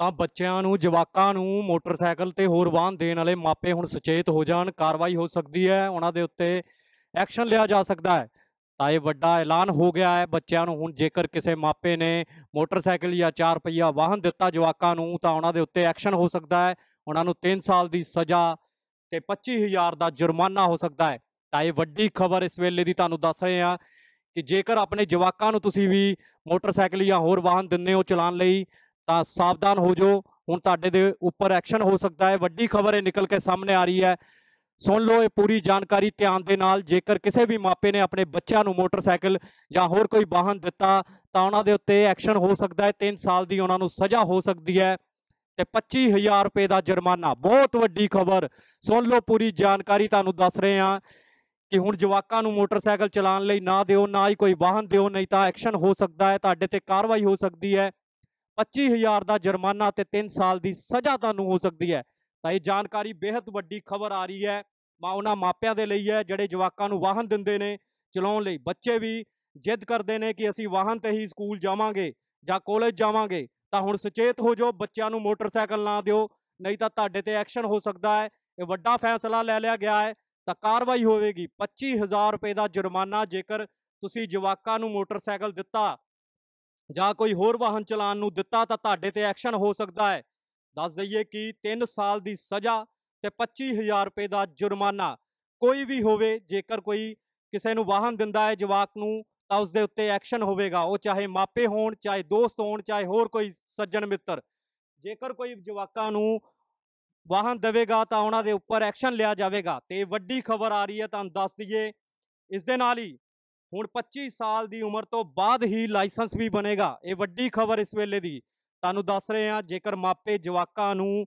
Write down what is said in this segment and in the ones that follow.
ਤਾਂ ਬੱਚਿਆਂ ਨੂੰ ਜਵਾਕਾਂ ਨੂੰ ਮੋਟਰਸਾਈਕਲ ਤੇ ਹੋਰ ਵਾਹਨ ਦੇਣ ਵਾਲੇ ਮਾਪੇ ਹੁਣ ਸੁਚੇਤ ਹੋ ਜਾਣ ਕਾਰਵਾਈ ਹੋ ਸਕਦੀ ਹੈ ਉਹਨਾਂ ਦੇ ਉੱਤੇ ਐਕਸ਼ਨ ਲਿਆ ਜਾ ਸਕਦਾ ਹੈ ਤਾਂ ਇਹ ਵੱਡਾ ਐਲਾਨ ਹੋ ਗਿਆ ਹੈ ਬੱਚਿਆਂ ਨੂੰ ਹੁਣ ਜੇਕਰ ਕਿਸੇ ਮਾਪੇ ਨੇ ਮੋਟਰਸਾਈਕਲ ਜਾਂ 4 ਪਹੀਆ ਵਾਹਨ ਦਿੱਤਾ ਜਵਾਕਾਂ ਨੂੰ ਤਾਂ ਉਹਨਾਂ ਦੇ ਉੱਤੇ ਐਕਸ਼ਨ ਹੋ ਸਕਦਾ ਹੈ ਉਹਨਾਂ ਨੂੰ 3 ਸਾਲ ਦੀ ਸਜ਼ਾ ਤੇ 25000 ਦਾ ਜੁਰਮਾਨਾ ਹੋ ਸਕਦਾ ਹੈ ਤਾਂ ਇਹ ਵੱਡੀ ਖਬਰ ਇਸ ਵੇਲੇ ਦੀ ਤੁਹਾਨੂੰ ਦੱਸ ਰਹੇ ਹਾਂ ਕਿ ਜੇਕਰ ਆਪਣੇ ਜਵਾਕਾਂ ਨੂੰ ਤੁਸੀਂ ਵੀ ਮੋਟਰਸਾਈਕਲ ਜਾਂ ਹੋਰ ਵਾਹਨ ਦਿੰਦੇ ਹੋ ਚਲਾਉਣ ਲਈ ਤਾਂ ਸਾਵਧਾਨ ਹੋ ਜਾਓ ਹੁਣ ਤੁਹਾਡੇ ਦੇ ਉੱਪਰ ਐਕਸ਼ਨ ਹੋ ਸਕਦਾ ਹੈ ਵੱਡੀ ਖਬਰ ਇਹ ਨਿਕਲ ਕੇ ਸਾਹਮਣੇ ਆ ਰਹੀ ਹੈ ਸੁਣ ਲਓ ਇਹ ਪੂਰੀ ਜਾਣਕਾਰੀ ਧਿਆਨ ਦੇ ਨਾਲ ਜੇਕਰ ਕਿਸੇ ਵੀ ਮਾਪੇ ਨੇ ਆਪਣੇ ਬੱਚਿਆਂ ਨੂੰ ਮੋਟਰਸਾਈਕਲ ਜਾਂ ਹੋਰ ਕੋਈ ਵਾਹਨ ਦਿੱਤਾ ਤਾਂ ਉਹਨਾਂ ਦੇ ਉੱਤੇ ਐਕਸ਼ਨ ਹੋ ਸਕਦਾ ਹੈ 3 ਸਾਲ ਦੀ ਉਹਨਾਂ ਨੂੰ ਸਜ਼ਾ ਹੋ ਸਕਦੀ ਹੈ ਤੇ 25000 ਰੁਪਏ ਦਾ ਜੁਰਮਾਨਾ ਬਹੁਤ ਵੱਡੀ ਖਬਰ ਸੁਣ ਲਓ ਪੂਰੀ ਜਾਣਕਾਰੀ ਤੁਹਾਨੂੰ ਦੱਸ ਰਹੇ ਹਾਂ ਕਿ ਹੁਣ ਜਵਾਕਾਂ ਨੂੰ ਮੋਟਰਸਾਈਕਲ ਚਲਾਉਣ ਲਈ ਨਾ ਦਿਓ ਨਾ ਹੀ ਕੋਈ ਵਾਹਨ ਦਿਓ ਨਹੀਂ ਤਾਂ ਐਕਸ਼ਨ ਹੋ ਸਕਦਾ ਹੈ ਤੁਹਾਡੇ ਤੇ ਕਾਰਵਾਈ ਹੋ ਸਕਦੀ ਹੈ 25000 ਦਾ ਜੁਰਮਾਨਾ ਤੇ 3 ਸਾਲ ਦੀ ਸਜ਼ਾ ਤੁਹਾਨੂੰ ਹੋ ਸਕਦੀ ਹੈ ਤਾਂ ਇਹ ਜਾਣਕਾਰੀ ਬੇਹਤ ਵੱਡੀ ਖਬਰ ਆ ਰਹੀ ਹੈ ਮਾ ਉਹਨਾਂ ਮਾਪਿਆਂ ਦੇ ਲਈ ਹੈ ਜਿਹੜੇ ਜਵਾਕਾਂ ਨੂੰ ਵਾਹਨ ਦਿੰਦੇ ਨੇ ਚਲਾਉਣ ਲਈ ਬੱਚੇ ਵੀ ਜਿੱਦ ਕਰਦੇ ਨੇ ਕਿ ਅਸੀਂ ਵਾਹਨ ਤੇ ਹੀ ਸਕੂਲ ਜਾਵਾਂਗੇ ਜਾਂ ਕਾਲਜ ਜਾਵਾਂਗੇ ਤਾਂ ਹੁਣ ਸੁਚੇਤ ਹੋ ਜਾਓ ਬੱਚਿਆਂ ਨੂੰ ਮੋਟਰਸਾਈਕਲ ਨਾ ਦਿਓ ਨਹੀਂ ਤਾਂ ਤੁਹਾਡੇ ਤੇ ਐਕਸ਼ਨ ਹੋ ਸਕਦਾ ਹੈ ਇਹ ਵੱਡਾ ਫੈਸਲਾ ਲੈ ਲਿਆ ਗਿਆ ਹੈ ਤਾਂ ਕਾਰਵਾਈ ਹੋਵੇਗੀ 25000 ਰੁਪਏ ਦਾ ਜੁਰਮਾਨਾ ਜੇਕਰ ਤੁਸੀਂ ਜਵਾਕਾਂ ਨੂੰ ਮੋਟਰਸਾਈਕਲ ਦਿੱਤਾ ਜਾਂ ਕੋਈ ਹੋਰ ਵਾਹਨ ਚਲਾਨ ਨੂੰ ਦਿੱਤਾ ਤਾਂ ਤੁਹਾਡੇ ਤੇ ਐਕਸ਼ਨ ਹੋ ਸਕਦਾ ਹੈ ਦੱਸ ਦਈਏ ਕਿ 3 ਸਾਲ ਦੀ ਸਜ਼ਾ ਤੇ 25000 ਰੁਪਏ ਦਾ ਜੁਰਮਾਨਾ ਕੋਈ ਵੀ ਹੋਵੇ ਜੇਕਰ ਕੋਈ ਕਿਸੇ ਨੂੰ ਵਾਹਨ ਦਿੰਦਾ ਹੈ ਜਵਾਕ ਨੂੰ ਤਾਂ ਉਸ ਦੇ ਉੱਤੇ ਐਕਸ਼ਨ ਹੋਵੇਗਾ ਉਹ ਚਾਹੇ ਮਾਪੇ ਹੋਣ ਚਾਹੇ ਦੋਸਤ ਹੋਣ ਚਾਹੇ ਹੋਰ ਕੋਈ ਸੱਜਣ ਮਿੱਤਰ ਜੇਕਰ ਕੋਈ ਜਵਾਕਾਂ ਨੂੰ ਵਾਹਨ ਦੇਵੇਗਾ ਤਾਂ ਉਹਨਾਂ ਦੇ ਉੱਪਰ ਐਕਸ਼ਨ ਲਿਆ ਜਾਵੇਗਾ ਤੇ ਵੱਡੀ ਖਬਰ ਆ ਰਹੀ ਹੈ ਤੁਹਾਨੂੰ ਦੱਸ ਦਈਏ ਇਸ ਦੇ ਨਾਲ ਹੀ ਹੁਣ 25 ਸਾਲ ਦੀ ਉਮਰ ਤੋਂ ਬਾਅਦ ਹੀ ਲਾਇਸੈਂਸ ਵੀ ਬਣੇਗਾ ਇਹ ਵੱਡੀ ਖਬਰ ਇਸ ਵੇਲੇ ਦੀ ਤੁਹਾਨੂੰ ਦੱਸ ਰਹੇ ਹਾਂ ਜੇਕਰ ਮਾਪੇ ਜਵਾਕਾਂ ਨੂੰ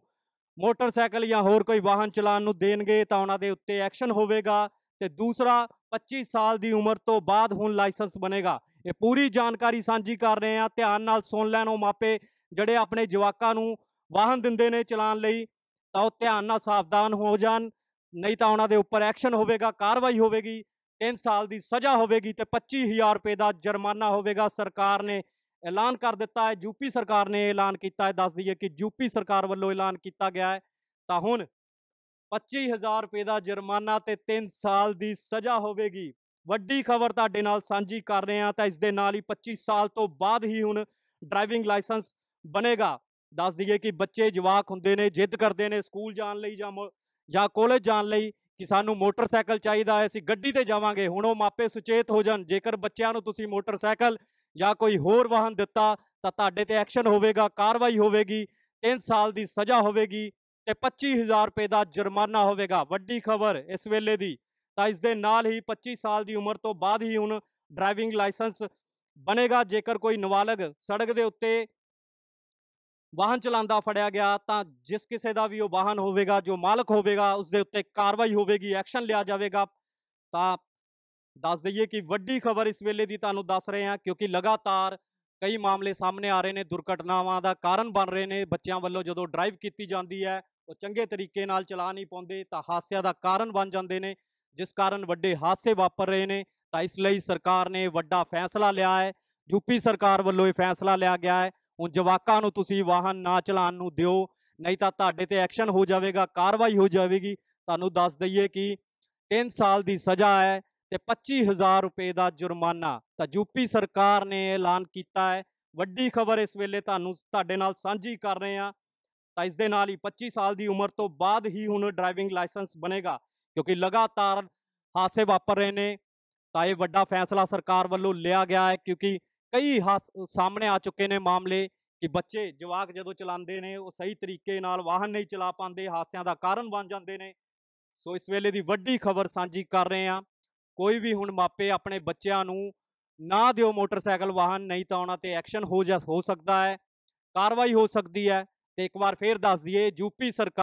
ਮੋਟਰਸਾਈਕਲ ਜਾਂ ਹੋਰ ਕੋਈ ਵਾਹਨ ਚਲਾਉਣ ਨੂੰ ਦੇਣਗੇ ਤਾਂ ਉਹਨਾਂ ਦੇ ਉੱਤੇ ਐਕਸ਼ਨ ਹੋਵੇਗਾ ਤੇ ਦੂਸਰਾ 25 ਸਾਲ ਦੀ ਉਮਰ ਤੋਂ ਬਾਅਦ ਹੁਣ ਲਾਇਸੈਂਸ ਬਣੇਗਾ ਇਹ ਪੂਰੀ ਜਾਣਕਾਰੀ ਸਾਂਝੀ ਕਰ ਰਹੇ ਹਾਂ ਧਿਆਨ ਨਾਲ ਸੁਣ ਲੈਣ ਉਹ ਮਾਪੇ ਜਿਹੜੇ ਆਪਣੇ ਜਵਾਕਾਂ ਨੂੰ ਵਾਹਨ ਦਿੰਦੇ ਨੇ ਚਲਾਉਣ ਲਈ ਤਾਂ ਉਹ ਧਿਆਨ ਨਾਲ ਸਾਵਧਾਨ ਹੋ ਜਾਣ ਨਹੀਂ ਤਾਂ ਉਹਨਾਂ ਦੇ ਉੱਪਰ ਐਕਸ਼ਨ ਹੋਵੇਗਾ ਕਾਰਵਾਈ ਹੋਵੇਗੀ 3 ਸਾਲ ਦੀ ਸਜ਼ਾ ਹੋਵੇਗੀ ਤੇ 25000 ਰੁਪਏ ਦਾ ਜੁਰਮਾਨਾ ਹੋਵੇਗਾ ਸਰਕਾਰ ਨੇ ਐਲਾਨ ਕਰ ਦਿੱਤਾ ਹੈ ਯੂਪੀ ਸਰਕਾਰ ਨੇ ਐਲਾਨ ਕੀਤਾ ਹੈ ਦੱਸ ਦਈਏ ਕਿ ਯੂਪੀ ਸਰਕਾਰ ਵੱਲੋਂ ਐਲਾਨ ਕੀਤਾ ਗਿਆ ਹੈ ਤਾਂ ਹੁਣ 25000 ਰੁਪਏ ਦਾ ਜੁਰਮਾਨਾ ਤੇ 3 ਸਾਲ ਦੀ ਸਜ਼ਾ ਹੋਵੇਗੀ ਵੱਡੀ ਖਬਰ ਤੁਹਾਡੇ ਨਾਲ ਸਾਂਝੀ ਕਰ ਰਹੇ ਹਾਂ ਤਾਂ ਇਸ ਦੇ ਨਾਲ ਹੀ 25 ਸਾਲ ਤੋਂ ਬਾਅਦ ਹੀ ਹੁਣ ਡਰਾਈਵਿੰਗ ਲਾਇਸੈਂਸ ਬਣੇਗਾ ਦੱਸ ਦਈਏ ਕਿ ਬੱਚੇ ਜਵਾਕ ਹੁੰਦੇ ਨੇ ਜਿੱਦ ਕਰਦੇ ਨੇ ਸਕੂਲ ਜਾਣ ਲਈ ਜਾਂ ਜਾਂ ਕਾਲਜ ਜਾਣ ਲਈ ਕਿ ਸਾਨੂੰ ਮੋਟਰਸਾਈਕਲ ਚਾਹੀਦਾ ਹੈ ਅਸੀਂ ਗੱਡੀ ਤੇ ਜਾਵਾਂਗੇ ਹੁਣ ਉਹ ਮਾਪੇ ਸੁਚੇਤ ਹੋ ਜਾਣ ਜੇਕਰ ਬੱਚਿਆਂ ਨੂੰ ਤੁਸੀਂ ਮੋਟਰਸਾਈਕਲ ਜਾਂ ਕੋਈ ਹੋਰ ਵਾਹਨ ਦਿੱਤਾ ਤਾਂ ਤੁਹਾਡੇ ਤੇ ਐਕਸ਼ਨ ਹੋਵੇਗਾ ਕਾਰਵਾਈ ਹੋਵੇਗੀ 3 ਸਾਲ ਦੀ ਸਜ਼ਾ ਹੋਵੇਗੀ ਤੇ 25000 ਰੁਪਏ ਦਾ ਜੁਰਮਾਨਾ ਹੋਵੇਗਾ ਵੱਡੀ ਖਬਰ ਇਸ ਵੇਲੇ ਦੀ ਤਾਂ ਇਸ ਦੇ ਨਾਲ ਹੀ 25 ਸਾਲ ਦੀ ਉਮਰ ਤੋਂ ਬਾਅਦ ਹੀ ਹੁਣ ਡਰਾਈਵਿੰਗ ਲਾਇਸੈਂਸ ਬਣੇਗਾ ਜੇਕਰ ਕੋਈ ਨਵਾਲਗ ਸੜਕ ਦੇ ਉੱਤੇ ਵਾਹਨ ਚਲਾਉਂਦਾ ਫੜਿਆ ਗਿਆ ਤਾਂ ਜਿਸ ਕਿਸੇ ਦਾ ਵੀ ਉਹ ਵਾਹਨ ਹੋਵੇਗਾ ਜੋ ਮਾਲਕ ਹੋਵੇਗਾ ਉਸ ਦੇ ਉੱਤੇ ਕਾਰਵਾਈ ਹੋਵੇਗੀ ਐਕਸ਼ਨ ਲਿਆ ਜਾਵੇਗਾ ਤਾਂ ਦੱਸ ਦਈਏ ਕਿ ਵੱਡੀ ਖਬਰ ਇਸ ਵੇਲੇ ਦੀ ਤੁਹਾਨੂੰ ਦੱਸ ਰਹੇ ਹਾਂ ਕਿਉਂਕਿ ਲਗਾਤਾਰ ਕਈ ਮਾਮਲੇ ਸਾਹਮਣੇ ਆ ਰਹੇ ਨੇ ਦੁਰਘਟਨਾਵਾਂ ਦਾ ਕਾਰਨ ਬਣ ਰਹੇ ਨੇ ਬੱਚਿਆਂ ਵੱਲੋਂ ਜਦੋਂ ਡਰਾਈਵ ਕੀਤੀ ਜਾਂਦੀ ਹੈ ਉਹ ਚੰਗੇ ਤਰੀਕੇ ਨਾਲ ਚਲਾ ਨਹੀਂ ਪਾਉਂਦੇ ਤਾਂ ਹਾਦਸਿਆਂ ਦਾ ਕਾਰਨ ਬਣ ਜਾਂਦੇ ਨੇ ਜਿਸ ਕਾਰਨ ਵੱਡੇ ਹਾਦਸੇ ਵਾਪਰ ਰਹੇ ਨੇ ਤਾਂ ਇਸ ਲਈ ਸਰਕਾਰ ਨੇ ਵੱਡਾ ਫੈਸਲਾ ਲਿਆ ਹੈ ਯੂਪੀ ਸਰਕਾਰ ਵੱਲੋਂ ਇਹ ਫੈਸਲਾ ਲਿਆ ਗਿਆ ਹੈ ਹੁਣ ਜਵਾਕਾਂ ਨੂੰ ਤੁਸੀਂ ਵਾਹਨ ਨਾ ਚਲਾਉਣ ਨੂੰ ਦਿਓ ਨਹੀਂ ਤਾਂ ਤੁਹਾਡੇ ਤੇ ਐਕਸ਼ਨ ਹੋ ਜਾਵੇਗਾ ਕਾਰਵਾਈ ਹੋ ਜਾਵੇਗੀ ਤੁਹਾਨੂੰ ਦੱਸ ਦਈਏ ਕਿ 3 ਸਾਲ ਦੀ ਸਜ਼ਾ ਹੈ ਤੇ 25000 ਰੁਪਏ ਦਾ ਜੁਰਮਾਨਾ ਤਾਂ ਯੂਪੀ ਸਰਕਾਰ ਨੇ ਐਲਾਨ ਕੀਤਾ ਹੈ ਵੱਡੀ ਖਬਰ ਇਸ ਵੇਲੇ ਤੁਹਾਨੂੰ ਤੁਹਾਡੇ ਨਾਲ ਸਾਂਝੀ ਕਰ ਰਹੇ ਹਾਂ ਤਾਂ ਇਸ ਦੇ ਨਾਲ ਹੀ 25 ਸਾਲ ਦੀ ਉਮਰ ਤੋਂ ਬਾਅਦ ਹੀ ਹੁਣ ਡਰਾਈਵਿੰਗ ਲਾਇਸੈਂਸ ਬਣੇਗਾ ਕਿਉਂਕਿ ਲਗਾਤਾਰ ਹਾਦਸੇ ਵਾਪਰ ਰਹੇ ਨੇ ਤਾਂ ਇਹ ਵੱਡਾ ਫੈਸਲਾ ਸਰਕਾਰ ਵੱਲੋਂ ਲਿਆ ਗਿਆ ਹੈ ਕਿਉਂਕਿ ਕਈ ਸਾਹਮਣੇ ਆ ਚੁੱਕੇ ਨੇ ਮਾਮਲੇ ਕਿ ਬੱਚੇ ਜਵਾਕ ਜਦੋਂ ਚਲਾਉਂਦੇ ਨੇ ਉਹ ਸਹੀ ਤਰੀਕੇ ਨਾਲ ਵਾਹਨ ਨਹੀਂ ਚਲਾ ਪਾਉਂਦੇ ਹਾਦਸਿਆਂ ਦਾ ਕਾਰਨ ਬਣ ਜਾਂਦੇ ਨੇ ਸੋ ਇਸ ਵੇਲੇ ਦੀ ਵੱਡੀ ਖਬਰ ਸਾਂਝੀ ਕਰ ਰਹੇ ਆ ਕੋਈ ਵੀ ਹੁਣ ਮਾਪੇ ਆਪਣੇ ਬੱਚਿਆਂ ਨੂੰ ਨਾ ਦਿਓ ਮੋਟਰਸਾਈਕਲ ਵਾਹਨ ਨਹੀਂ ਤਾਂ ਉਹਨਾਂ ਤੇ ਐਕਸ਼ਨ ਹੋ ਜਾ ਹੋ ਸਕਦਾ ਹੈ ਕਾਰਵਾਈ ਹੋ ਸਕਦੀ ਹੈ ਤੇ ਇੱਕ ਵਾਰ ਫੇਰ ਦੱਸ ਦਈਏ ਯੂਪੀ ਸਰਕਾਰ